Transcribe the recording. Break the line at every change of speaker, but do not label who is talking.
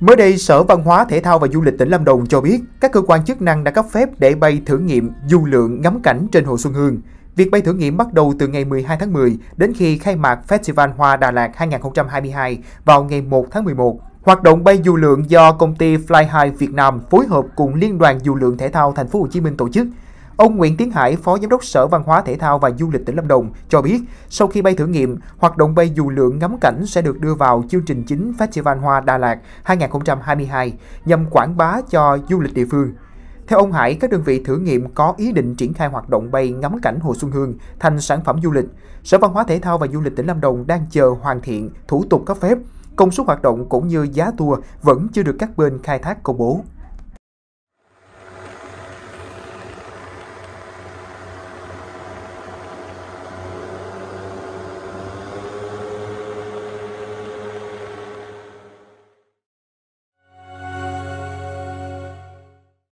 Mới đây, Sở Văn hóa Thể thao và Du lịch tỉnh Lâm Đồng cho biết các cơ quan chức năng đã cấp phép để bay thử nghiệm du lượng ngắm cảnh trên Hồ Xuân Hương. Việc bay thử nghiệm bắt đầu từ ngày 12 tháng 10 đến khi khai mạc Festival Hoa Đà Lạt 2022 vào ngày 1 tháng 11. Hoạt động bay du lượng do công ty Fly High Việt Nam phối hợp cùng Liên đoàn Du lượng Thể thao Thành phố Hồ Chí Minh tổ chức. Ông Nguyễn Tiến Hải, Phó Giám đốc Sở Văn hóa Thể thao và Du lịch tỉnh Lâm Đồng cho biết, sau khi bay thử nghiệm, hoạt động bay dù lượn ngắm cảnh sẽ được đưa vào chương trình chính Festival Hoa Đà Lạt 2022 nhằm quảng bá cho du lịch địa phương. Theo ông Hải, các đơn vị thử nghiệm có ý định triển khai hoạt động bay ngắm cảnh Hồ Xuân Hương thành sản phẩm du lịch. Sở Văn hóa Thể thao và Du lịch tỉnh Lâm Đồng đang chờ hoàn thiện thủ tục cấp phép. Công suất hoạt động cũng như giá tour vẫn chưa được các bên khai thác công bố.